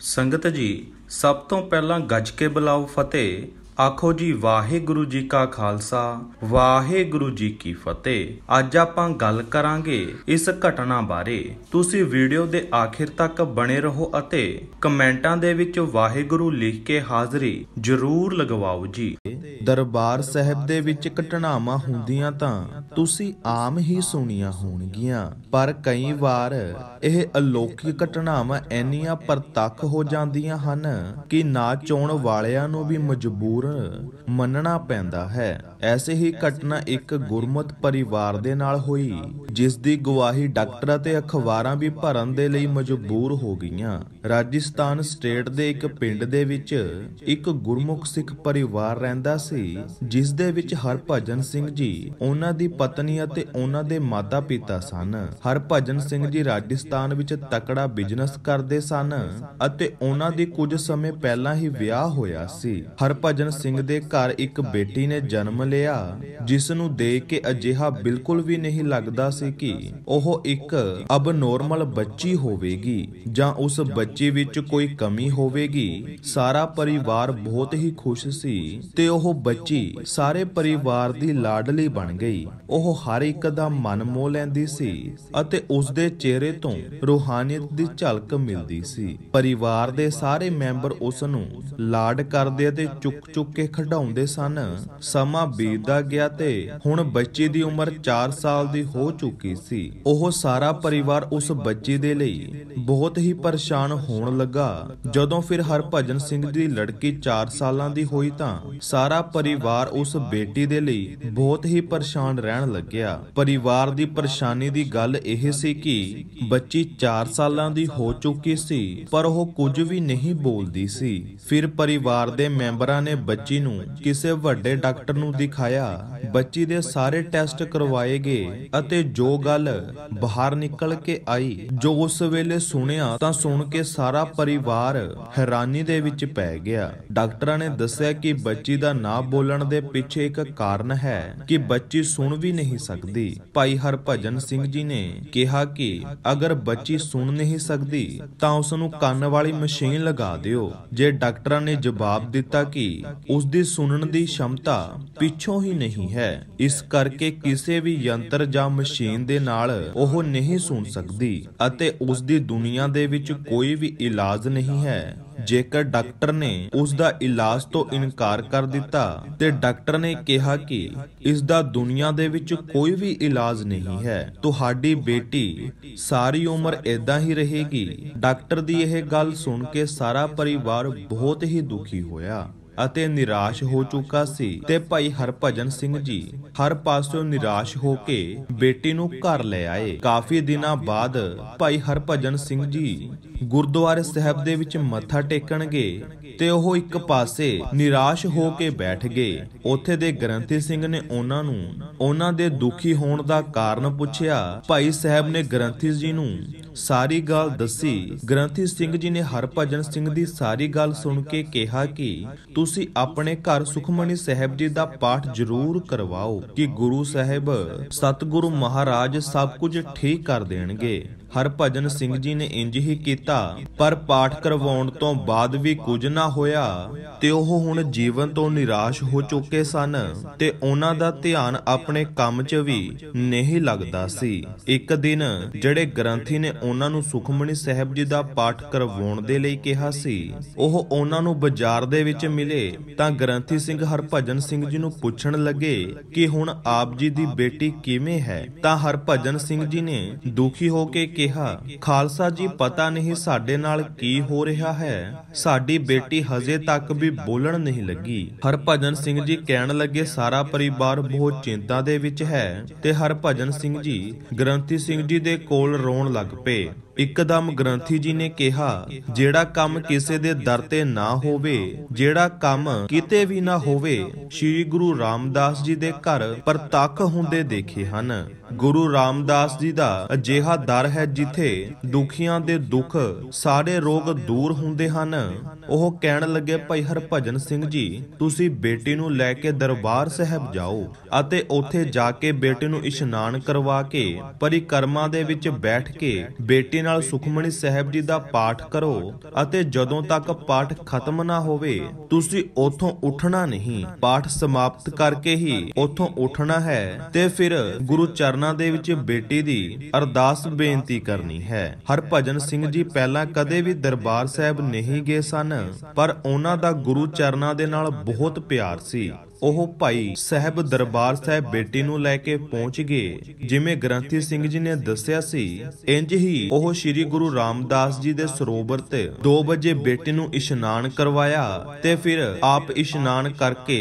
ਸੰਗਤ ਜੀ ਸਭ ਤੋਂ ਪਹਿਲਾਂ ਗੱਜ ਕੇ ਬੁਲਾਓ ਫਤਿਹ ਆਖੋ ਜੀ ਵਾਹਿਗੁਰੂ ਜੀ ਕਾ ਖਾਲਸਾ ਵਾਹਿਗੁਰੂ ਜੀ ਕੀ ਫਤਿਹ ਅੱਜ ਆਪਾਂ ਗੱਲ ਕਰਾਂਗੇ ਇਸ ਘਟਨਾ ਬਾਰੇ ਤੁਸੀਂ ਵੀਡੀਓ ਦੇ ਆਖਿਰ ਤੱਕ ਬਣੇ ਰਹੋ ਅਤੇ ਕਮੈਂਟਾਂ ਦੇ ਵਿੱਚ ਵਾਹਿਗੁਰੂ ਲਿਖ ਕੇ ਹਾਜ਼ਰੀ ਜ਼ਰੂਰ ਲਗਵਾਓ ਜੀ ਦਰਬਾਰ ਸਾਹਿਬ ਦੇ ਵਿੱਚ ਘਟਨਾਵਾਂ ਹੁੰਦੀਆਂ ਤਾਂ ਤੁਸੀਂ ਆਮ ਹੀ ਸੁਣੀਆਂ ਹੋਣਗੀਆਂ ਪਰ ਕਈ ਵਾਰ ਇਹ ਅਲੌਕਿਕ ਘਟਨਾਵਾਂ ਇੰਨੀਆਂ ਪ੍ਰਤੱਖ ਹੋ ਜਾਂਦੀਆਂ ਹਨ ਕਿ ਨਾ ਚੋਣ ਵਾਲਿਆਂ ਨੂੰ ਵੀ ਮਜਬੂਰ ਮੰਨਣਾ ਪੈਂਦਾ ਹੈ ਐਸੇ ਹੀ ਘਟਨਾ ਇੱਕ ਗੁਰਮਤ ਪਰਿਵਾਰ ਦੇ ਨਾਲ ਹੋਈ ਜਿਸ ਦੀ ਗਵਾਹੀ ਡਾਕਟਰ ਅਤੇ ਅਖਬਾਰਾਂ ਵੀ ਭਰਨ ਦੇ ਲਈ ਮਜਬੂਰ ਹੋ ਗਈਆਂ ਰਾਜਸਥਾਨ ਸਟੇਟ ਦੇ ਇੱਕ ਪਿੰਡ ਦੇ ਵਿੱਚ ਇੱਕ ਗੁਰਮੁਖ ਸਿੱਖ ਪਰਿਵਾਰ ਰਹਿੰਦਾ ਕਰਦਾ ਸੀ ਜਿਸ ਦੇ ਵਿੱਚ ਹਰਭਜਨ ਸਿੰਘ ਜੀ ਉਹਨਾਂ ਦੀ ਪਤਨੀ ਅਤੇ ਉਹਨਾਂ ਦੇ ਮਾਤਾ-ਪਿਤਾ ਸਨ ਹਰਭਜਨ ਸਿੰਘ ਜੀ ਰਾਜਸਥਾਨ ਵਿੱਚ ਤਕੜਾ ਬਿਜ਼ਨਸ ਕਰਦੇ ਸਨ ਅਤੇ ਉਹਨਾਂ ਦੀ ਕੁਝ ਸਮੇਂ ਪਹਿਲਾਂ ਹੀ ਵਿਆਹ ਹੋਇਆ ਸੀ ਹਰਭਜਨ ਸਿੰਘ ਦੇ ਘਰ ਇੱਕ ਬੇਟੀ ਨੇ ਜਨਮ ਲਿਆ ਜਿਸ ਨੂੰ ਦੇਖ ਕੇ ਅਜਿਹਾ ਬਿਲਕੁਲ ਵੀ ਨਹੀਂ ਲੱਗਦਾ ਸੀ ਕਿ ਉਹ ਇੱਕ ਅਬਨੋਰਮਲ ਬੱਚੀ ਹੋਵੇਗੀ ਜਾਂ ਉਸ ਬੱਚੀ ਵਿੱਚ ਕੋਈ ਕਮੀ ਹੋਵੇਗੀ ਸਾਰਾ ਪਰਿਵਾਰ ਬਹੁਤ ਹੀ ਖੁਸ਼ ਸੀ ਤੇ ਉਹ ਉਹ ਬੱਚੀ ਸਾਰੇ ਪਰਿਵਾਰ ਦੀ ਲਾਡਲੀ ਬਣ ਗਈ ਉਹ ਹਰ ਇੱਕ ਦਾ ਮਨ ਮੋਹ ਲੈਂਦੀ ਸੀ ਅਤੇ ਉਸ ਦੇ ਚਿਹਰੇ ਤੋਂ ਰੋਹਾਨੀਅਤ ਦੀ ਝਲਕ ਮਿਲਦੀ ਸੀ ਪਰਿਵਾਰ ਦੇ ਸਾਰੇ ਮੈਂਬਰ ਉਸ ਨੂੰ ਲਾਡ ਕਰਦੇ ਅਤੇ ਚੁੱਕ-ਚੁੱਕ ਕੇ ਖਡਾਉਂਦੇ ਸਨ ਸਮਾਂ ਬੀਤਦਾ ਗਿਆ ਤੇ ਹੁਣ ਬੱਚੀ ਦੀ ਉਮਰ 4 ਸਾਲ ਦੀ ਹੋ ਚੁੱਕੀ ਸੀ ਉਹ ਸਾਰਾ ਪਰਿਵਾਰ ਉਸ ਬੱਚੀ ਦੇ ਲਈ ਬਹੁਤ ਹੀ ਪਰੇਸ਼ਾਨ ਹੋਣ ਲੱਗਾ ਜਦੋਂ ਫਿਰ ਹਰਭਜਨ ਸਿੰਘ ਦੀ ਲੜਕੀ 4 ਸਾਲਾਂ ਦੀ ਹੋਈ ਤਾਂ ਸਾਰਾ ਸਾਰਾ ਪਰਿਵਾਰ ਉਸ ਬੇਟੀ ਦੇ ਲਈ ਬਹੁਤ ਹੀ ਪਰੇਸ਼ਾਨ ਰਹਿਣ ਲੱਗਿਆ ਪਰਿਵਾਰ ਦੀ ਪਰੇਸ਼ਾਨੀ ਦੀ ਗੱਲ ਇਹ ਸੀ ਕਿ ਬੱਚੀ 4 ਸਾਲਾਂ ਦੀ ਹੋ ਚੁੱਕੀ ਸੀ ਪਰ ਉਹ ਕੁਝ ਵੀ ਨਹੀਂ ਬੋਲਦੀ ਸੀ ਫਿਰ ਪਰਿਵਾਰ ਦੇ ਮੈਂਬਰਾਂ ਨੇ ਬੱਚੀ ਨੂੰ ਕਿਸੇ ਵੱਡੇ ਡਾਕਟਰ ਨੂੰ ਦਿਖਾਇਆ ਬੱਚੀ ਦੇ ਸਾਰੇ ਟੈਸਟ ਕਰਵਾਏ ਗਏ ਅਤੇ ਜੋ ਗੱਲ ਬਾਹਰ ਨਿਕਲ ਕੇ ਆਈ ਜੋ ਉਸ ਵੇਲੇ ਸੁਣਿਆ ਤਾਂ ਸੁਣ ਕੇ ਸਾਰਾ ਪਰਿਵਾਰ ਹੈਰਾਨੀ ਦੇ ਵਿੱਚ ਪੈ ਗਿਆ ਡਾਕਟਰਾਂ ਨੇ ਦੱਸਿਆ ਕਿ ਬੱਚੀ ਦਾ ਨਾ ਬੋਲਣ ਦੇ ਪਿੱਛੇ ਇੱਕ ਕਾਰਨ ਹੈ ਕਿ ਬੱਚੀ ਸੁਣ ਵੀ ਨਹੀਂ ਸਕਦੀ ਭਾਈ ਹਰਭਜਨ ਸਿੰਘ ਜੀ ਨੇ ਕਿਹਾ ਕਿ ਅਗਰ ਬੱਚੀ ਸੁਣ ਨਹੀਂ ਸਕਦੀ ਤਾਂ ਉਸ ਨੂੰ ਕੰਨ ਵਾਲੀ ਮਸ਼ੀਨ ਲਗਾ ਦਿਓ ਜੇ ਡਾਕਟਰਾਂ ਨੇ ਜਵਾਬ ਦਿੱਤਾ ਕਿ ਉਸ ਦੀ ਸੁਣਨ ਦੀ ਸ਼ਮਤਾ ਪਿੱਛੋਂ ਹੀ ਨਹੀਂ ਹੈ ਇਸ ਕਰਕੇ ਕਿਸੇ ਵੀ ਯੰਤਰ ਜਾਂ ਮਸ਼ੀਨ ਦੇ ਨਾਲ ਉਹ ਨਹੀਂ ਸੁਣ ਸਕਦੀ ਅਤੇ ਉਸ ਦੀ ਦੁਨੀਆ ਦੇ ਵਿੱਚ ਕੋਈ ਵੀ ਇਲਾਜ ਨਹੀਂ ਹੈ ਜੇਕਰ ਡਾਕਟਰ ਨੇ ਉਸ ਦਾ ਇਲਾਜ ਤੋਂ ਇਨਕਾਰ ਕਰ ਦਿੱਤਾ ਤੇ ਡਾਕਟਰ ਨੇ ਕਿਹਾ ਕਿ ਇਸ ਦਾ ਦੁਨੀਆ ਦੇ ਵਿੱਚ ਕੋਈ ਵੀ ਇਲਾਜ ਨਹੀਂ ਹੈ ਤੁਹਾਡੀ ਬੇਟੀ ਸਾਰੀ ਉਮਰ ਇਦਾਂ ਹੀ ਰਹੇਗੀ ਡਾਕਟਰ ਦੀ ਇਹ ਗੱਲ ਸੁਣ ਕੇ ਸਾਰਾ ਪਰਿਵਾਰ ਬਹੁਤ ਹੀ ਦੁਖੀ ਹੋਇਆ ਅਤੇ ਨਿਰਾਸ਼ ਹੋ ਚੁੱਕਾ ਸੀ ਤੇ ਭਾਈ ਹਰਭਜਨ ਸਿੰਘ ਜੀ ਹਰ ਪਾਸੋਂ ਨਿਰਾਸ਼ ਹੋ ਕੇ ਬੇਟੀ ਨੂੰ ਘਰ ਲੈ ਆਏ ਕਾਫੀ ਦਿਨਾਂ ਬਾਅਦ ਭਾਈ ਹਰਭਜਨ ਸਿੰਘ ਜੀ ਗੁਰਦੁਆਰੇ ਸਾਹਿਬ ਦੇ ਵਿੱਚ ਮੱਥਾ ਟੇਕਣਗੇ ਤੇ ਉਹ ਇੱਕ ਪਾਸੇ ਨਿਰਾਸ਼ ਹੋ ਕੇ ਬੈਠ ਗਏ ਉੱਥੇ ਦੇ ਗ੍ਰੰਥੀ ਸਿੰਘ ਨੇ ਉਹਨਾਂ ਨੂੰ ਉਹਨਾਂ ਦੇ ਦੁਖੀ ਹੋਣ ਦਾ ਕਾਰਨ ਪੁੱਛਿਆ ਭਾਈ ਸਾਹਿਬ ਨੇ ਗ੍ਰੰਥੀ ਜੀ ਨੂੰ ਸਾਰੀ ਗੱਲ ਦੱਸੀ ਗ੍ਰੰਥੀ ਸਿੰਘ ਜੀ ਨੇ ਹਰਭਜਨ ਸਿੰਘ ਦੀ ਸਾਰੀ ਗੱਲ ਸੁਣ ਕੇ ਕਿਹਾ ਕਿ ਤੁਸੀਂ ਆਪਣੇ ਘਰ ਸੁਖਮਣੀ ਸਾਹਿਬ ਜੀ ਦਾ ਪਾਠ ਜ਼ਰੂਰ ਕਰਵਾਓ ਕਿ ਗੁਰੂ ਸਾਹਿਬ ਸਤਿਗੁਰੂ ਮਹਾਰਾਜ ਸਭ ਕੁਝ ਠੀਕ ਕਰ ਦੇਣਗੇ ਹਰਭਜਨ ਸਿੰਘ ਜੀ ਨੇ ਇੰਜ ਹੀ ਕੀਤਾ ਪਰ ਪਾਠ ਕਰਵਾਉਣ ਤੋਂ ਬਾਅਦ ਵੀ ਕੁਝ ਨਾ ਹੋਇਆ ਤੇ ਉਹ ਹੁਣ ਜੀਵਨ ਤੋਂ ਨਿਰਾਸ਼ ਹੋ ਚੁੱਕੇ ਸਨ ਤੇ ਉਹਨਾਂ ਦਾ ਧਿਆਨ ਆਪਣੇ ਕੰਮ 'ਚ ਵੀ ਨਹੀਂ ਲੱਗਦਾ ਸੀ ਇੱਕ ਦਿਨ ਜਿਹੜੇ ਗ੍ਰੰਥੀ ਨੇ ਉਹਨਾਂ ਨੂੰ ਸੁਖਮਣੀ ਸਾਹਿਬ ਜੀ ਦਾ ਪਾਠ ਕਰਵਾਉਣ ਦੇ ਲਈ ਕਿਹਾ ਸੀ ਉਹ ਉਹਨਾਂ ਨੂੰ ਬਾਜ਼ਾਰ ਦੇ ਵਿੱਚ ਮਿਲੇ ਤਾਂ ਗ੍ਰੰਥੀ ਸਿੰਘ ਹਰਭਜਨ ਸਿੰਘ ਜੀ ਨੂੰ ਪੁੱਛਣ ਲੱਗੇ ਕਿ ਹੁਣ ਆਪ ਜੀ ਦੀ ਬੇਟੀ ਕਿਵੇਂ ਹੈ ਤਾਂ ਹਰਭਜਨ ਸਿੰਘ ਜੀ ਨੇ ਦੁਖੀ ਹੋ ਕੇ ਕਿਹਾ ਖਾਲਸਾ ਜੀ ਪਤਾ ਨਹੀਂ ਸਾਡੇ ਨਾਲ ਕੀ ਹੋ ਰਿਹਾ ਹੈ ਸਾਡੀ ਬੇਟੀ ਹਜੇ ਤੱਕ ਵੀ ਬੋਲਣ ਨਹੀਂ ਲੱਗੀ ਹਰਭਜਨ ਸਿੰਘ ਜੀ ਕਹਿਣ ਲੱਗੇ ਸਾਰਾ ਪਰਿਵਾਰ ਬਹੁਤ ਚਿੰਤਾ ਦੇ ਵਿੱਚ ਹੈ ਤੇ ਹਰਭਜਨ ਸਿੰਘ ਜੀ ਗ੍ਰੰਥੀ ਸਿੰਘ ਜੀ ਦੇ ਕੋਲ ਰੋਣ ਲੱਗ ਪਏ ਇੱਕਦਮ ਗ੍ਰੰਥੀ ਜੀ ਨੇ ਕਿਹਾ ਜਿਹੜਾ ਕੰਮ ਕਿਸੇ ਦੇ ਦਰ ਤੇ ਨਾ ਹੋਵੇ ਜਿਹੜਾ ਕੰਮ ਕਿਤੇ ਵੀ ਨਾ ਹੋਵੇ ਸ੍ਰੀ ਗੁਰੂ ਰਾਮਦਾਸ ਜੀ ਦੇ ਘਰ ਪ੍ਰਤੱਖ ਹੁੰਦੇ ਦੇਖੇ ਹਨ ਗੁਰੂ ਰਾਮਦਾਸ ਜੀ ਦਾ ਅਜਿਹਾ ਦਰ ਹੈ ਜਿੱਥੇ ਦੁਖੀਆਂ ਦੇ ਦੁੱਖ ਸਾਰੇ ਰੋਗ ਦੂਰ ਹੁੰਦੇ ਹਨ ਉਹ ਕਹਿਣ ਲੱਗੇ ਭਾਈ ਹਰਭਜਨ ਸਿੰਘ ਜੀ ਤੁਸੀਂ ਬੇਟੀ ਨੂੰ ਲੈ ਕੇ ਦਰਬਾਰ ਸਾਹਿਬ ਜਾਓ ਅਤੇ ਉੱਥੇ ਜਾ ਕੇ ਬੇਟੇ ਨੂੰ ਇਸ਼ਨਾਨ ਕਰਵਾ ਕੇ ਪਰਿਕਰਮਾ ਦੇ ਵਿੱਚ ਬੈਠ ਕੇ ਬੇਟੇ ਨਾਲ ਸੁਖਮਣੀ ਸਾਹਿਬ ਜੀ ਦਾ ਪਾਠ ਕਰੋ ਅਤੇ ਜਦੋਂ ਤੱਕ ਪਾਠ ਖਤਮ ਨਾ ਹੋਵੇ ਤੁਸੀਂ ਉੱਥੋਂ ਉੱਠਣਾ ਨਹੀਂ ਪਾਠ ਸਮਾਪਤ ਕਰਕੇ ਹੀ ਉੱਥੋਂ ਉੱਠਣਾ ਹੈ ਤੇ ਫਿਰ ਗੁਰੂ ਚਰਨ ਉਹਨਾਂ ਦੇ ਵਿੱਚ ਬੇਟੀ ਦੀ ਅਰਦਾਸ ਬੇਨਤੀ ਕਰਨੀ ਹੈ ਹਰਭਜਨ ਸਿੰਘ ਜੀ ਪਹਿਲਾਂ ਕਦੇ ਵੀ ਦਰਬਾਰ ਸਾਹਿਬ ਨਹੀਂ ਗਏ ਸਨ ਪਰ ਉਹਨਾਂ ਦਾ ਗੁਰੂ ਚਰਨਾਂ ਦੇ ਨਾਲ ਬਹੁਤ ਪਿਆਰ ਸੀ ਉਹ ਭਾਈ ਸਹਿਬ ਦਰਬਾਰ ਸਾਹਿਬ ਬੇਟੀ ਨੂੰ ਲੈ ਕੇ ਪਹੁੰਚ ਗਏ ਜਿਵੇਂ ਗ੍ਰੰਥੀ ਸਿੰਘ ਜੀ ਨੇ ਦੱਸਿਆ ਸੀ ਇੰਜ ਹੀ ਉਹ ਸ੍ਰੀ ਗੁਰੂ ਰਾਮਦਾਸ ਜੀ ਦੇ ਸਰੋਵਰ ਤੇ 2 ਵਜੇ ਬੇਟੀ ਨੂੰ ਇਸ਼ਨਾਨ ਕਰਵਾਇਆ ਤੇ ਫਿਰ ਆਪ ਇਸ਼ਨਾਨ ਕਰਕੇ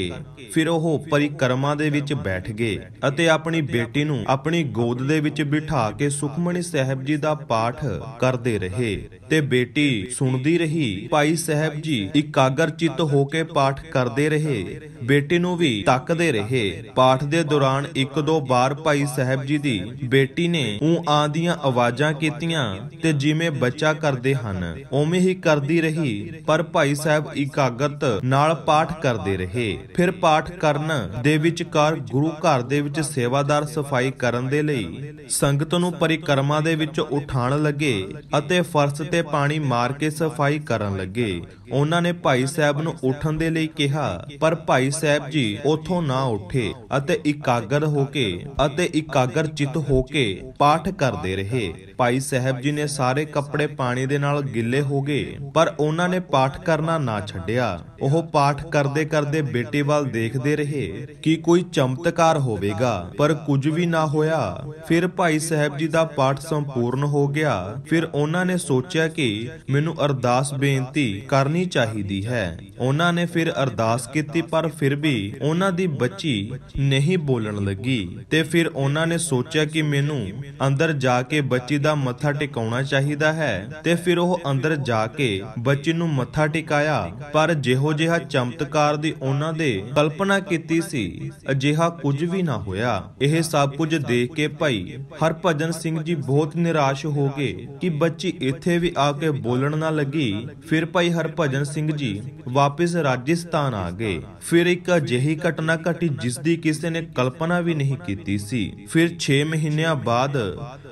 ਫਿਰ ਉਹ ਪਰਿਕਰਮਾ ਦੇ ਵਿੱਚ ਬੈਠ ਗਏ ਅਤੇ ਆਪਣੀ ਬੇਟੀ ਨੂੰ ਆਪਣੀ ਗੋਦ ਦੇ ਵਿੱਚ ਬਿਠਾ ਕੇ ਸੁਖਮਣੀ ਸਾਹਿਬ ਜੀ ਦਾ ਪਾਠ ਕਰਦੇ ਰਹੇ ਤੇ ਬੇਟੀ ਸੁਣਦੀ ਰਹੀ ਭਾਈ ਸਾਹਿਬ ਜੀ ਇਕਾਗਰ ਚਿੱਤ ਹੋ ਕੇ ਪਾਠ ਕਰਦੇ ਰਹੇ ਬੇਟੀ ਨੂੰ ਨੂੰ ਵੀ ਤੱਕਦੇ ਰਹੇ ਪਾਠ ਦੇ ਦੌਰਾਨ ਇੱਕ ਦੋ ਵਾਰ ਭਾਈ ਸਾਹਿਬ ਜੀ ਦੀ ਬੇਟੀ ਨੇ ਉਹ ਆਂਦੀਆਂ ਆਵਾਜ਼ਾਂ ਕੀਤੀਆਂ ਤੇ ਜਿਵੇਂ ਬੱਚਾ ਕਰਦੇ ਹਨ ਉਵੇਂ ਹੀ ਕਰਦੀ ਰਹੀ ਪਰ ਭਾਈ ਸਾਹਿਬ ਇਕਾਗਰਤ ਨਾਲ ਪਾਠ ਕਰਦੇ ਰਹੇ ਫਿਰ ਪਾਠ ਕਰਨ ਦੇ ਵਿਚਕਾਰ ਗੁਰੂ ਘਰ ਦੇ ਵਿੱਚ ਸੇਵਾਦਾਰ ਸਫਾਈ ਕਰਨ ਦੇ ਲਈ ਸੰਗਤ ਨੂੰ ਪਰਿਕਰਮਾ ਦੇ ਵਿੱਚ ਉਠਾਣ ਲੱਗੇ ਅਤੇ ਫਰਸ਼ ਤੇ ਪਾਣੀ ਮਾਰ ਕੇ ਸਫਾਈ ਕਰਨ ਲੱਗੇ ਉਹਨਾਂ ਨੇ ਭਾਈ ਸਾਹਿਬ ਨੂੰ ਉਠਣ ਦੇ ਲਈ ਕਿਹਾ ਪਰ ਭਾਈ ਸਾਹਿਬ ਜੀ ਜੀ ਉਥੋਂ ਨਾ ਉੱਠੇ ਅਤੇ ਇਕਾਗਰ ਹੋ ਕੇ ਅਤੇ ਇਕਾਗਰ ਚਿਤ ਹੋ ਕੇ ਪਾਠ ਕਰਦੇ ਰਹੇ ਭਾਈ ਸਾਹਿਬ ਜੀ ਨੇ ਸਾਰੇ ਕੱਪੜੇ ਪਾਣੀ ਦੇ ਨਾਲ ਗਿੱਲੇ ਹੋ ਗਏ ਪਰ ਉਹਨਾਂ ਨੇ ਪਾਠ ਕਰਨਾ ਨਾ ਛੱਡਿਆ ਉਹ ਪਾਠ ਕਰਦੇ ਕਰਦੇ ਬੇਟੇ ਵੱਲ ਦੇਖਦੇ ਰਹੇ ਕਿ ਕੋਈ ਚਮਤਕਾਰ ਹੋਵੇਗਾ ਪਰ ਕੁਝ ਵੀ ਨਾ ਹੋਇਆ ਫਿਰ ਭਾਈ ਸਾਹਿਬ ਜੀ ਦਾ ਪਾਠ ਸੰਪੂਰਨ ਹੋ ਗਿਆ ਫਿਰ ਉਹਨਾਂ ਨੇ ਸੋਚਿਆ ਕਿ ਮੈਨੂੰ ਅਰਦਾਸ ਬੇਨਤੀ ਕਰਨੀ ਚਾਹੀਦੀ ਹੈ ਉਹਨਾਂ ਨੇ ਫਿਰ ਅਰਦਾਸ ਕੀਤੀ ਪਰ ਫਿਰ ਵੀ ਉਹਨਾਂ ਦੀ ਬੱਚੀ ਨਹੀਂ ਬੋਲਣ ਲੱਗੀ ਤੇ ਫਿਰ ਉਹਨਾਂ ਨੇ ਸੋਚਿਆ ਕਿ ਮੈਨੂੰ ਅੰਦਰ ਜਾ ਕੇ ਬੱਚੀ ਦਾ ਮੱਥਾ ਟਿਕਾਉਣਾ ਚਾਹੀਦਾ ਹੈ ਤੇ ਫਿਰ ਉਹ ਅੰਦਰ ਜਾ ਕੇ ਬੱਚੀ ਨੂੰ ਮੱਥਾ ਟਿਕਾਇਆ ਪਰ ਜਿਹੋ ਜਿਹਾ ਚਮਤਕਾਰ ਦੀ ਉਹਨਾਂ ਦੇ ਕਲਪਨਾ ਕੀਤੀ ਸੀ ਅਜਿਹਾ ਕੁਝ ਵੀ ਨਾ ਹੋਇਆ ਇਹ ਸਭ ਕੁਝ ਦੇਖ ਕੇ ਭਾਈ ਹਰਭਜਨ ਸਿੰਘ ਜੀ ਬਹੁਤ ਨਿਰਾਸ਼ ਹੋ ਗਏ ਕਿ ਬੱਚੀ ਇੱਥੇ ਵੀ ਆ ਕੇ ਬੋਲਣ ਨਾ ਲੱਗੀ ਫਿਰ ਭਾਈ ਹਰਭਜਨ ਸਿੰਘ ਜੀ ਵਾਪਸ ਰਾਜਸਥਾਨ ਆ ਗਏ ਫਿਰ ਇੱਕ ਅਜਿਹਾ ਅਜਿਹੀ ਘਟਨਾ ਘਟੀ ਜਿਸ ਦੀ ਕਿਸੇ ਨੇ ਕਲਪਨਾ ਵੀ ਨਹੀਂ ਕੀਤੀ ਸੀ ਫਿਰ 6 ਮਹੀਨਿਆਂ ਬਾਅਦ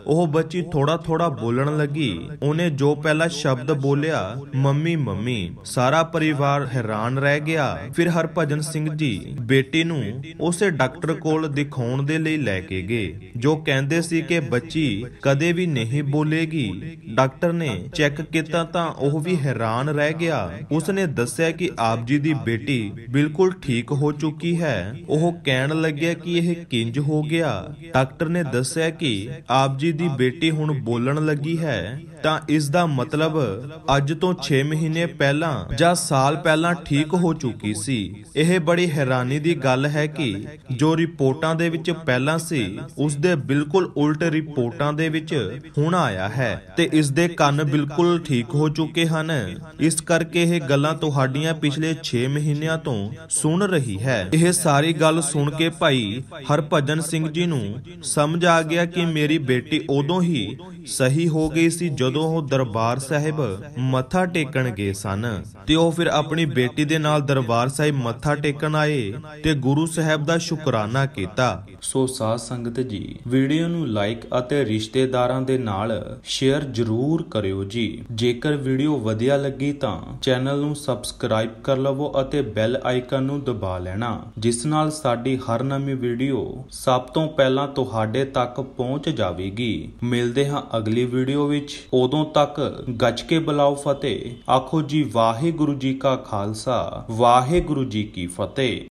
ਉਹ ਬੱਚੀ ਥੋੜਾ ਥੋੜਾ ਬੋਲਣ ਲੱਗੀ ਉਹਨੇ ਜੋ ਪਹਿਲਾ ਸ਼ਬਦ ਬੋਲਿਆ ਮੰਮੀ ਮੰਮੀ ਸਾਰਾ ਪਰਿਵਾਰ ਹੈਰਾਨ ਰਹਿ ਗਿਆ ਫਿਰ ਹਰਭਜਨ ਸਿੰਘ ਜੀ ਬੇਟੀ ਨੂੰ ਉਸੇ ਡਾਕਟਰ ਕੋਲ ਦਿਖਾਉਣ ਦੇ ਲਈ ਲੈ ਕੇ ਗਏ ਜੋ ਕਹਿੰਦੇ ਸੀ ਕਿ ਬੱਚੀ ਕਦੇ ਵੀ ਨਹੀਂ ਬੋਲੇਗੀ ਡਾਕਟਰ ਨੇ ਚੈੱਕ ਕੀਤਾ ਤਾਂ ਉਹ ਵੀ ਹੈਰਾਨ ਰਹਿ ਗਿਆ ਉਸਨੇ ਦੱਸਿਆ ਕਿ ਆਪ ਜੀ ਦੀ ਬੇਟੀ ਬਿਲਕੁਲ ਠੀਕ ਹੋ ਚੁੱਕੀ ਹੈ ਉਹ ਕਹਿਣ ਲੱਗਿਆ ਕਿ ਇਹ ਕਿੰਜ ਹੋ ਗਿਆ ਡਾਕਟਰ ਨੇ ਦੱਸਿਆ ਕਿ ਆਪ ਜੀ ਜੀ ਦੀ ਬੇਟੀ ਹੁਣ ਬੋਲਣ ਲੱਗੀ ਹੈ ਤਾਂ ਇਸ ਦਾ ਮਤਲਬ ਅੱਜ ਤੋਂ 6 ਮਹੀਨੇ ਪਹਿਲਾਂ ਜਾਂ ਸਾਲ ਪਹਿਲਾਂ ਠੀਕ ਹੋ ਚੁੱਕੀ ਸੀ ਇਹ ਬੜੀ ਹੈਰਾਨੀ ਦੀ ਗੱਲ ਹੈ ਕਿ ਜੋ ਰਿਪੋਰਟਾਂ ਦੇ ਵਿੱਚ ਪਹਿਲਾਂ ਸੀ ਉਸ ਦੇ ਬਿਲਕੁਲ ਉਲਟ ਰਿਪੋਰਟਾਂ ਦੇ ਵਿੱਚ ਹੁਣ ਆਇਆ ਹੈ ਤੇ ਇਸ ਦੇ ਕੰਨ ਬਿਲਕੁਲ ਠੀਕ ਹੋ ਚੁੱਕੇ ਹਨ ਇਸ ਕਰਕੇ ਇਹ ਗੱਲਾਂ ਤੁਹਾਡੀਆਂ ਪਿਛਲੇ 6 ਮਹੀਨਿਆਂ ਤੋਂ ਸੁਣ ਰਹੀ ਹੈ ਇਹ ਸਾਰੀ ਗੱਲ ਸੁਣ ਕੇ ਭਾਈ ਹਰਭਜਨ ਸਿੰਘ ਜੀ ਨੂੰ ਸਮਝ ਆ ਗਿਆ ਕਿ ਮੇਰੀ ਬੇਟੀ ਉਦੋਂ ਹੀ ਸਹੀ ਹੋ ਗਈ ਸੀ ਜਦੋਂ ਉਹ ਦਰਬਾਰ ਸਾਹਿਬ ਮੱਥਾ ਟੇਕਣ ਗਏ ਸਨ ਤੇ ਉਹ ਫਿਰ ਆਪਣੀ ਬੇਟੀ ਦੇ ਨਾਲ ਦਰਬਾਰ ਸਾਹਿਬ ਮੱਥਾ ਟੇਕਣ ਆਏ ਤੇ ਗੁਰੂ ਸਾਹਿਬ ਦਾ ਸ਼ੁਕਰਾਨਾ ਕੀਤਾ ਸੋ ਸਾਧ ਸੰਗਤ ਜੀ ਵੀਡੀਓ ਨੂੰ ਲਾਈਕ ਅਤੇ ਰਿਸ਼ਤੇਦਾਰਾਂ ਦੇ ਨਾਲ ਸ਼ੇਅਰ ਜ਼ਰੂਰ ਕਰਿਓ ਜੀ ਜੇਕਰ ਵੀਡੀਓ ਵਧੀਆ ਲੱਗੀ ਤਾਂ ਚੈਨਲ ਨੂੰ ਸਬਸਕ੍ਰਾਈਬ ਕਰ ਲਵੋ ਅਤੇ ਬੈਲ ਆਈਕਨ ਨੂੰ ਦਬਾ ਲੈਣਾ ਜਿਸ ਨਾਲ ਸਾਡੀ ਹਰ ਨਵੀਂ ਵੀਡੀਓ ਸਭ ਤੋਂ ਪਹਿਲਾਂ ਤੁਹਾਡੇ ਤੱਕ ਪਹੁੰਚ ਜਾਵੇਗੀ ਮਿਲਦੇ ਹਾਂ ਅਗਲੀ ਵੀਡੀਓ ਵਿੱਚ ਉਦੋਂ ਤੱਕ ਗੱਜ ਕੇ ਬੁਲਾਓ ਫਤਿਹ ਆਖੋ ਜੀ ਵਾਹਿਗੁਰੂ ਜੀ ਕਾ ਖਾਲਸਾ ਵਾਹਿਗੁਰੂ ਜੀ ਕੀ ਫਤਿਹ